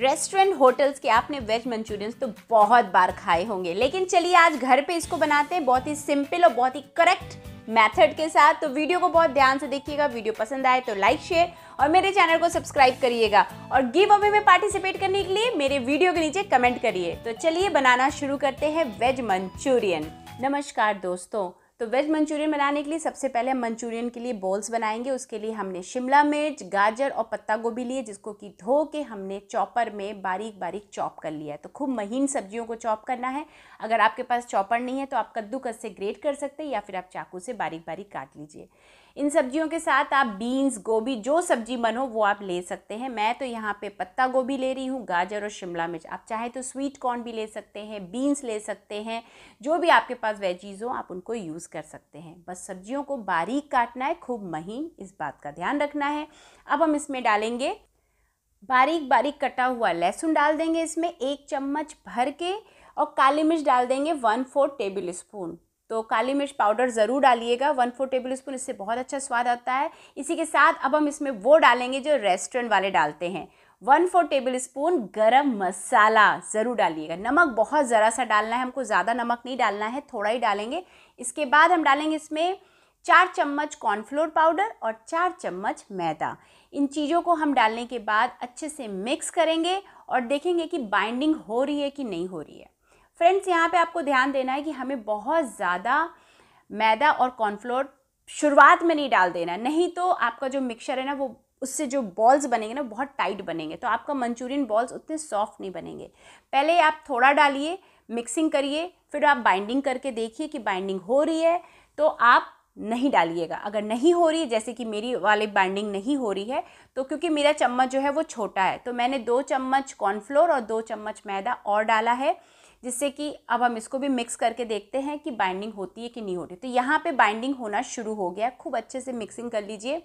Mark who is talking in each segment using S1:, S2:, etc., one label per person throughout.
S1: restaurant hotels के आपने veg Manchurians तो बहुत बार खाए होंगे लेकिन चलिए आज घर पे इसको बनाते हैं बहुत ही सिंपल और बहुत ही करेक्ट मेथड के साथ तो वीडियो को बहुत ध्यान से देखिएगा वीडियो पसंद आए तो लाइक शेयर और मेरे चैनल को सब्सक्राइब करिएगा और गिव अवे में पार्टिसिपेट करने के लिए मेरे वीडियो के नीचे कमेंट करिए तो चलिए बनाना शुरू करते हैं वेज मंचूरियन नमस्कार दोस्तों तो वेज मंचूरियन बनाने के लिए सबसे पहले हम मंचूरियन के लिए बॉल्स बनाएंगे उसके लिए हमने शिमला मिर्च गाजर और पत्ता गोभी लिए जिसको कि धो के हमने चॉपर में बारीक बारीक चॉप कर लिया है तो खूब महीन सब्जियों को चॉप करना है अगर आपके पास चॉपर नहीं है तो आप कद्दूकस से ग्रेट कर सकते हैं या फिर आप चाकू से बारीक बारीक काट लीजिए इन सब्जियों के साथ आप बीन्स गोभी जो सब्जी मन हो वो आप ले सकते हैं मैं तो यहाँ पे पत्ता गोभी ले रही हूँ गाजर और शिमला मिर्च आप चाहे तो स्वीट कॉर्न भी ले सकते हैं बीन्स ले सकते हैं जो भी आपके पास वेजीज हो आप उनको यूज़ कर सकते हैं बस सब्जियों को बारीक काटना है खूब महीन इस बात का ध्यान रखना है अब हम इसमें डालेंगे बारीक बारीक कटा हुआ लहसुन डाल देंगे इसमें एक चम्मच भर के और काली मिर्च डाल देंगे वन फोर टेबल स्पून तो काली मिर्च पाउडर ज़रूर डालिएगा वन फोर टेबल स्पून इससे बहुत अच्छा स्वाद आता है इसी के साथ अब हम इसमें वो डालेंगे जो रेस्टोरेंट वाले डालते हैं वन फोर टेबल स्पून गर्म मसाला ज़रूर डालिएगा नमक बहुत ज़रा सा डालना है हमको ज़्यादा नमक नहीं डालना है थोड़ा ही डालेंगे इसके बाद हम डालेंगे इसमें चार चम्मच कॉर्नफ्लोर पाउडर और चार चम्मच मैदा इन चीज़ों को हम डालने के बाद अच्छे से मिक्स करेंगे और देखेंगे कि बाइंडिंग हो रही है कि नहीं हो रही है फ्रेंड्स यहाँ पे आपको ध्यान देना है कि हमें बहुत ज़्यादा मैदा और कॉर्नफ्लोर शुरुआत में नहीं डाल देना नहीं तो आपका जो मिक्सर है ना वो उससे जो बॉल्स बनेंगे ना बहुत टाइट बनेंगे तो आपका मंचूरियन बॉल्स उतने सॉफ्ट नहीं बनेंगे पहले आप थोड़ा डालिए मिक्सिंग करिए फिर आप बाइंडिंग करके देखिए कि बाइंडिंग हो रही है तो आप नहीं डालिएगा अगर नहीं हो रही है जैसे कि मेरी वाले बाइंडिंग नहीं हो रही है तो क्योंकि मेरा चम्मच जो है वो छोटा है तो मैंने दो चम्मच कॉर्नफ्लोर और दो चम्मच मैदा और डाला है जिससे कि अब हम इसको भी मिक्स करके देखते हैं कि बाइंडिंग होती है कि नहीं होती तो यहाँ पर बाइंडिंग होना शुरू हो गया खूब अच्छे से मिक्सिंग कर लीजिए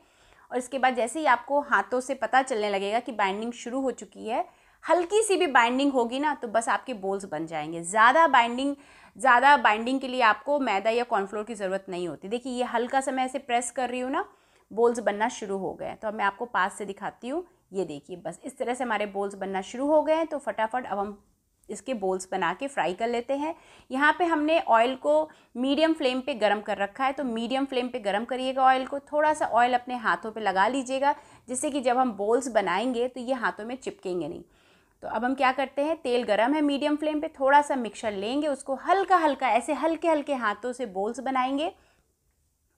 S1: और इसके बाद जैसे ही आपको हाथों से पता चलने लगेगा कि बाइंडिंग शुरू हो चुकी है हल्की सी भी बाइंडिंग होगी ना तो बस आपके बोल्स बन जाएंगे ज़्यादा बाइंडिंग ज़्यादा बाइंडिंग के लिए आपको मैदा या कॉर्नफ्लोर की ज़रूरत नहीं होती देखिए ये हल्का सा मैं ऐसे प्रेस कर रही हूँ ना बोल्स बनना शुरू हो गए तो अब मैं आपको पास से दिखाती हूँ ये देखिए बस इस तरह से हमारे बोल्स बनना शुरू हो गए हैं तो फटाफट अब हम इसके बोल्स बना के फ्राई कर लेते हैं यहाँ पे हमने ऑयल को मीडियम फ्लेम पे गरम कर रखा है तो मीडियम फ्लेम पे गरम करिएगा ऑयल को थोड़ा सा ऑयल अपने हाथों पे लगा लीजिएगा जिससे कि जब हम बोल्स बनाएंगे तो ये हाथों में चिपकेंगे नहीं तो अब हम क्या करते हैं तेल गरम है मीडियम फ्लेम पे थोड़ा सा मिक्सर लेंगे उसको हल्का हल्का ऐसे हल्के हल्के हाथों से बोल्स बनाएंगे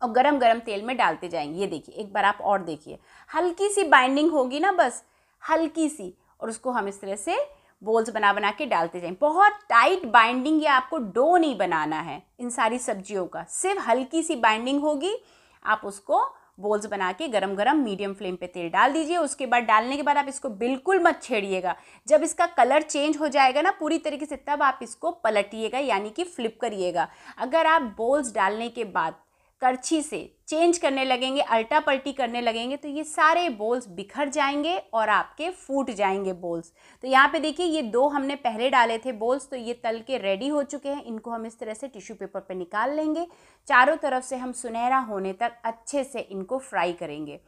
S1: और गरम गरम तेल में डालते जाएंगे ये देखिए एक बार आप और देखिए हल्की सी बाइंडिंग होगी ना बस हल्की सी और उसको हम इस तरह से बोल्स बना बना के डालते जाएंगे बहुत टाइट बाइंडिंग या आपको डो नहीं बनाना है इन सारी सब्जियों का सिर्फ हल्की सी बाइंडिंग होगी आप उसको बॉल्स बना के गरम गरम मीडियम फ्लेम पे तेल डाल दीजिए उसके बाद डालने के बाद आप इसको बिल्कुल मत छेड़िएगा जब इसका कलर चेंज हो जाएगा ना पूरी तरीके से तब आप इसको पलटिएगा यानी कि फ्लिप करिएगा अगर आप बॉल्स डालने के बाद करछी से चेंज करने लगेंगे अल्टा पल्टी करने लगेंगे तो ये सारे बोल्स बिखर जाएंगे और आपके फूट जाएंगे बोल्स तो यहाँ पे देखिए ये दो हमने पहले डाले थे बोल्स तो ये तल के रेडी हो चुके हैं इनको हम इस तरह से टिश्यू पेपर पे निकाल लेंगे चारों तरफ से हम सुनहरा होने तक अच्छे से इनको फ्राई करेंगे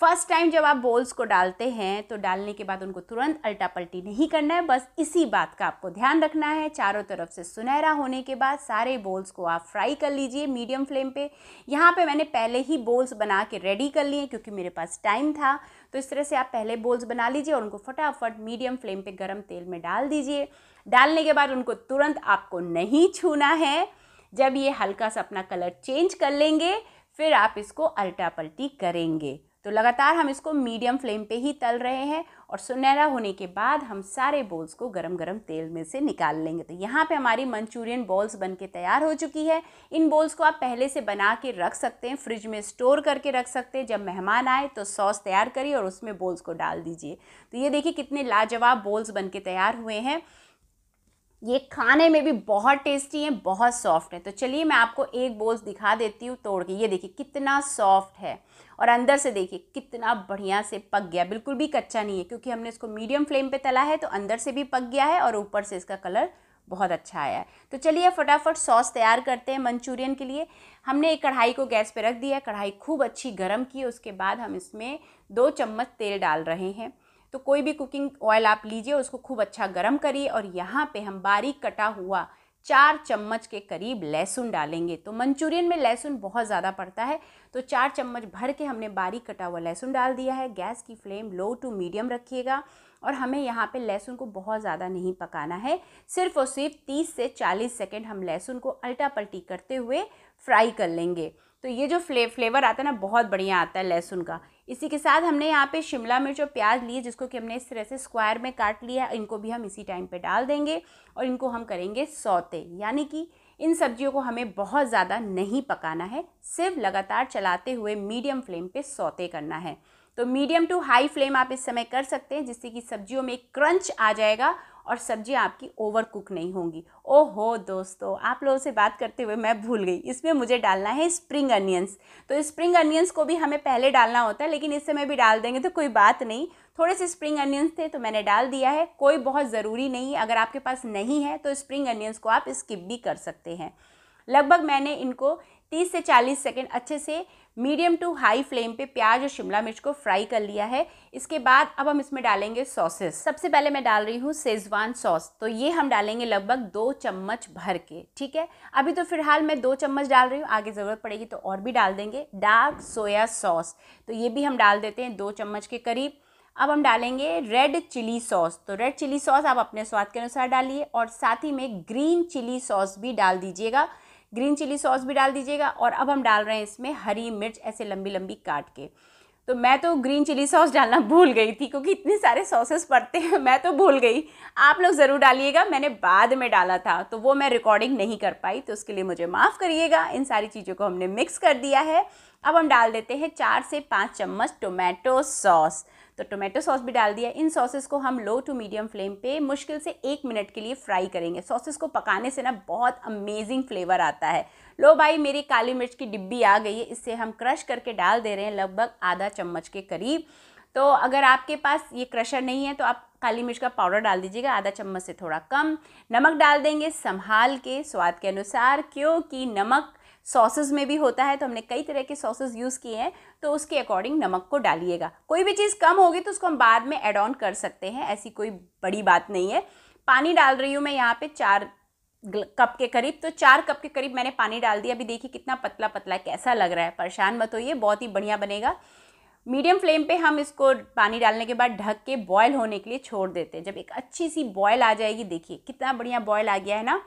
S1: फर्स्ट टाइम जब आप बोल्स को डालते हैं तो डालने के बाद उनको तुरंत अल्टा पल्टी नहीं करना है बस इसी बात का आपको ध्यान रखना है चारों तरफ से सुनहरा होने के बाद सारे बोल्स को आप फ्राई कर लीजिए मीडियम फ्लेम पे यहाँ पे मैंने पहले ही बोल्स बना के रेडी कर लिए क्योंकि मेरे पास टाइम था तो इस तरह से आप पहले बोल्स बना लीजिए और उनको फटाफट मीडियम फ्लेम पर गर्म तेल में डाल दीजिए डालने के बाद उनको तुरंत आपको नहीं छूना है जब ये हल्का सा अपना कलर चेंज कर लेंगे फिर आप इसको अल्टा पल्टी करेंगे तो लगातार हम इसको मीडियम फ्लेम पे ही तल रहे हैं और सुनहरा होने के बाद हम सारे बॉल्स को गरम गरम तेल में से निकाल लेंगे तो यहाँ पे हमारी मंचूरियन बॉल्स बन के तैयार हो चुकी है इन बॉल्स को आप पहले से बना के रख सकते हैं फ्रिज में स्टोर करके रख सकते हैं जब मेहमान आए तो सॉस तैयार करिए और उसमें बॉल्स को डाल दीजिए तो ये देखिए कितने लाजवाब बॉल्स बन के तैयार हुए हैं ये खाने में भी बहुत टेस्टी है बहुत सॉफ्ट है तो चलिए मैं आपको एक बोल्स दिखा देती हूँ तोड़ के ये देखिए कितना सॉफ्ट है और अंदर से देखिए कितना बढ़िया से पक गया बिल्कुल भी कच्चा नहीं है क्योंकि हमने इसको मीडियम फ्लेम पे तला है तो अंदर से भी पक गया है और ऊपर से इसका कलर बहुत अच्छा आया है तो चलिए फटाफट सॉस तैयार करते हैं मंचूरियन के लिए हमने एक कढ़ाई को गैस पर रख दिया कढ़ाई खूब अच्छी गर्म की उसके बाद हम इसमें दो चम्मच तेल डाल रहे हैं तो कोई भी कुकिंग ऑयल आप लीजिए उसको खूब अच्छा गर्म करिए और यहाँ पे हम बारीक कटा हुआ चार चम्मच के करीब लहसुन डालेंगे तो मंचूरियन में लहसुन बहुत ज़्यादा पड़ता है तो चार चम्मच भर के हमने बारीक कटा हुआ लहसुन डाल दिया है गैस की फ्लेम लो टू मीडियम रखिएगा और हमें यहाँ पे लहसुन को बहुत ज़्यादा नहीं पकाना है सिर्फ और सिर्फ 30 से 40 सेकेंड हम लहसुन को अल्टा पल्टी करते हुए फ्राई कर लेंगे तो ये जो फ्ले फ्लेवर आता है ना बहुत बढ़िया आता है लहसुन का इसी के साथ हमने यहाँ पे शिमला मिर्च और प्याज लिए जिसको कि हमने इस तरह से स्क्वायर में काट लिया इनको भी हम इसी टाइम पे डाल देंगे और इनको हम करेंगे सौते यानी कि इन सब्जियों को हमें बहुत ज़्यादा नहीं पकाना है सिर्फ लगातार चलाते हुए मीडियम फ्लेम पे सौते करना है तो मीडियम टू हाई फ्लेम आप इस समय कर सकते हैं जिससे कि सब्जियों में क्रंच आ जाएगा और सब्ज़ी आपकी ओवर कुक नहीं होंगी ओहो दोस्तों आप लोगों से बात करते हुए मैं भूल गई इसमें मुझे डालना है स्प्रिंग अनियंस तो स्प्रिंग अनियंस को भी हमें पहले डालना होता है लेकिन इस समय भी डाल देंगे तो कोई बात नहीं थोड़े से स्प्रिंग अनियंस थे तो मैंने डाल दिया है कोई बहुत ज़रूरी नहीं है अगर आपके पास नहीं है तो स्प्रिंग अनियंस को आप स्किप भी कर सकते हैं लगभग मैंने इनको तीस से चालीस सेकेंड अच्छे से मीडियम टू हाई फ्लेम पे प्याज और शिमला मिर्च को फ्राई कर लिया है इसके बाद अब हम इसमें डालेंगे सॉसेस सबसे पहले मैं डाल रही हूँ सेजवान सॉस तो ये हम डालेंगे लगभग दो चम्मच भर के ठीक है अभी तो फिलहाल मैं दो चम्मच डाल रही हूँ आगे ज़रूरत पड़ेगी तो और भी डाल देंगे डार्क सोया सॉस तो ये भी हम डाल देते हैं दो चम्मच के करीब अब हम डालेंगे रेड चिली सॉस तो रेड चिली सॉस आप अपने स्वाद के अनुसार डालिए और साथ ही में ग्रीन चिली सॉस भी डाल दीजिएगा ग्रीन चिली सॉस भी डाल दीजिएगा और अब हम डाल रहे हैं इसमें हरी मिर्च ऐसे लंबी लंबी काट के तो मैं तो ग्रीन चिली सॉस डालना भूल गई थी क्योंकि इतने सारे सॉसेस पड़ते हैं मैं तो भूल गई आप लोग ज़रूर डालिएगा मैंने बाद में डाला था तो वो मैं रिकॉर्डिंग नहीं कर पाई तो उसके लिए मुझे माफ़ करिएगा इन सारी चीज़ों को हमने मिक्स कर दिया है अब हम डाल देते हैं चार से पाँच चम्मच टोमेटो सॉस तो टोमेटो सॉस भी डाल दिया इन सॉसेस को हम लो टू मीडियम फ्लेम पे मुश्किल से एक मिनट के लिए फ्राई करेंगे सॉसेस को पकाने से ना बहुत अमेजिंग फ्लेवर आता है लो भाई मेरी काली मिर्च की डिब्बी आ गई है इससे हम क्रश करके डाल दे रहे हैं लगभग आधा चम्मच के करीब तो अगर आपके पास ये क्रशर नहीं है तो आप काली मिर्च का पाउडर डाल दीजिएगा आधा चम्मच से थोड़ा कम नमक डाल देंगे संभाल के स्वाद के अनुसार क्योंकि नमक सॉसेज में भी होता है तो हमने कई तरह के सॉसेज यूज़ किए हैं तो उसके अकॉर्डिंग नमक को डालिएगा कोई भी चीज़ कम होगी तो उसको हम बाद में एड ऑन कर सकते हैं ऐसी कोई बड़ी बात नहीं है पानी डाल रही हूँ मैं यहाँ पे चार कप के करीब तो चार कप के करीब मैंने पानी डाल दिया अभी देखिए कितना पतला पतला कैसा लग रहा है परेशान मत होइए बहुत ही बढ़िया बनेगा मीडियम फ्लेम पे हम इसको पानी डालने के बाद ढक के बॉयल होने के लिए छोड़ देते हैं जब एक अच्छी सी बॉयल आ जाएगी देखिए कितना बढ़िया बॉयल आ गया है ना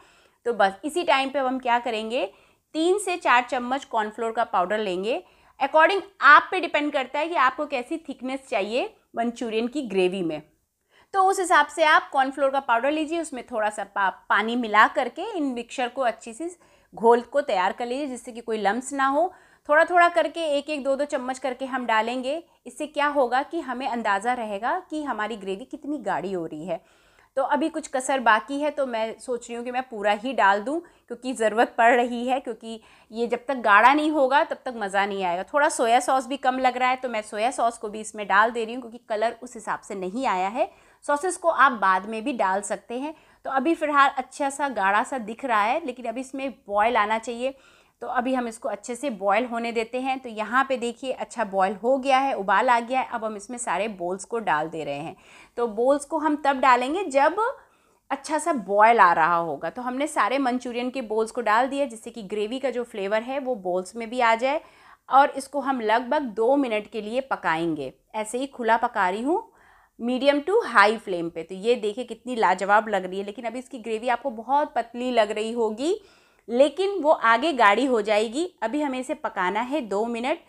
S1: तो बस इसी टाइम पे अब हम क्या करेंगे तीन से चार चम्मच कॉर्नफ्लोर का पाउडर लेंगे अकॉर्डिंग आप पे डिपेंड करता है कि आपको कैसी थिकनेस चाहिए मंचूरियन की ग्रेवी में तो उस हिसाब से आप कॉर्नफ्लोर का पाउडर लीजिए उसमें थोड़ा सा पा, पानी मिला करके इन मिक्सर को अच्छी सी घोल को तैयार कर लीजिए जिससे कि कोई लम्स ना हो थोड़ा थोड़ा करके एक एक दो दो चम्मच करके हम डालेंगे इससे क्या होगा कि हमें अंदाज़ा रहेगा कि हमारी ग्रेवी कितनी गाढ़ी हो रही है तो अभी कुछ कसर बाकी है तो मैं सोच रही हूँ कि मैं पूरा ही डाल दूँ क्योंकि ज़रूरत पड़ रही है क्योंकि ये जब तक गाढ़ा नहीं होगा तब तक मज़ा नहीं आएगा थोड़ा सोया सॉस भी कम लग रहा है तो मैं सोया सॉस को भी इसमें डाल दे रही हूँ क्योंकि कलर उस हिसाब से नहीं आया है सॉसेस को आप बाद में भी डाल सकते हैं तो अभी फ़िलहाल अच्छा सा गाढ़ा सा दिख रहा है लेकिन अभी इसमें बॉयल आना चाहिए तो अभी हम इसको अच्छे से बॉयल होने देते हैं तो यहाँ पे देखिए अच्छा बॉयल हो गया है उबाल आ गया है अब हम इसमें सारे बोल्स को डाल दे रहे हैं तो बोल्स को हम तब डालेंगे जब अच्छा सा बॉयल आ रहा होगा तो हमने सारे मंचूरियन के बोल्स को डाल दिया जिससे कि ग्रेवी का जो फ्लेवर है वो बोल्स में भी आ जाए और इसको हम लगभग दो मिनट के लिए पकाएंगे ऐसे ही खुला पका रही हूँ मीडियम टू हाई फ्लेम पे तो ये देखिए कितनी लाजवाब लग रही है लेकिन अभी इसकी ग्रेवी आपको बहुत पतली लग रही होगी लेकिन वो आगे गाढ़ी हो जाएगी अभी हमें इसे पकाना है दो मिनट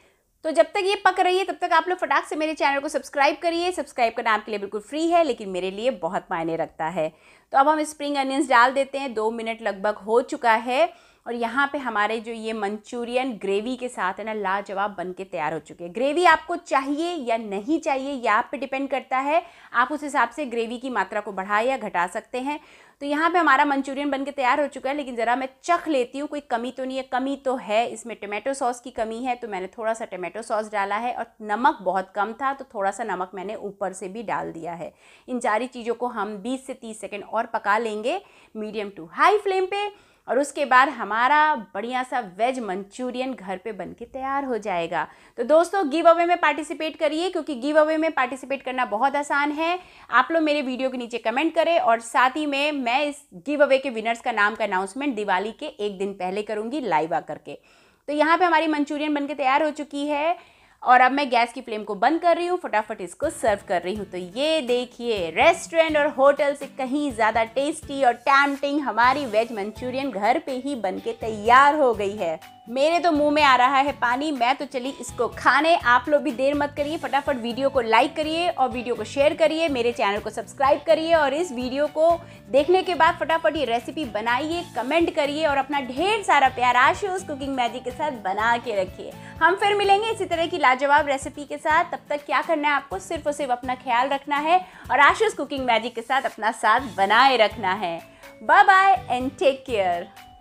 S1: तो जब तक ये पक रही है तब तक आप लोग फटाक से मेरे चैनल को सब्सक्राइब करिए सब्सक्राइब करना आपके लिए बिल्कुल फ्री है लेकिन मेरे लिए बहुत मायने रखता है तो अब हम स्प्रिंग अनियंस डाल देते हैं दो मिनट लगभग हो चुका है और यहाँ पे हमारे जो ये मंचूरियन ग्रेवी के साथ है ना लाजवाब बन के तैयार हो चुके हैं ग्रेवी आपको चाहिए या नहीं चाहिए यह आप पे डिपेंड करता है आप उस हिसाब से ग्रेवी की मात्रा को बढ़ा या घटा सकते हैं तो यहाँ पे हमारा मंचूरियन बन के तैयार हो चुका है लेकिन ज़रा मैं चख लेती हूँ कोई कमी तो नहीं है कमी तो है इसमें टोमेटो सॉस की कमी है तो मैंने थोड़ा सा टोमेटो सॉस डाला है और नमक बहुत कम था तो थोड़ा सा नमक मैंने ऊपर से भी डाल दिया है इन सारी चीज़ों को हम बीस से तीस सेकेंड और पका लेंगे मीडियम टू हाई फ्लेम पर और उसके बाद हमारा बढ़िया सा वेज मंचूरियन घर पे बन के तैयार हो जाएगा तो दोस्तों गिव अवे में पार्टिसिपेट करिए क्योंकि गिव अवे में पार्टिसिपेट करना बहुत आसान है आप लोग मेरे वीडियो के नीचे कमेंट करें और साथ ही में मैं इस गिव अवे के विनर्स का नाम का अनाउंसमेंट दिवाली के एक दिन पहले करूँगी लाइव आकर के तो यहाँ पे हमारी मंचूरियन बनके तैयार हो चुकी है और अब मैं गैस की फ्लेम को बंद कर रही हूँ फटाफट इसको सर्व कर रही हूँ तो ये देखिए रेस्टोरेंट और होटल से कहीं ज़्यादा टेस्टी और टैमटिंग हमारी वेज मंचूरियन घर पे ही बन के तैयार हो गई है मेरे तो मुंह में आ रहा है पानी मैं तो चली इसको खाने आप लोग भी देर मत करिए फटाफट वीडियो को लाइक करिए और वीडियो को शेयर करिए मेरे चैनल को सब्सक्राइब करिए और इस वीडियो को देखने के बाद फटाफट ये रेसिपी बनाइए कमेंट करिए और अपना ढेर सारा प्यार आशूस कुकिंग मैजिक के साथ बना के रखिए हम फिर मिलेंगे इसी तरह की लाजवाब रेसिपी के साथ तब तक क्या करना है आपको सिर्फ और सिर्फ अपना ख्याल रखना है और आशूस कुकिंग मैजिक के साथ अपना साथ बनाए रखना है bye bye and take care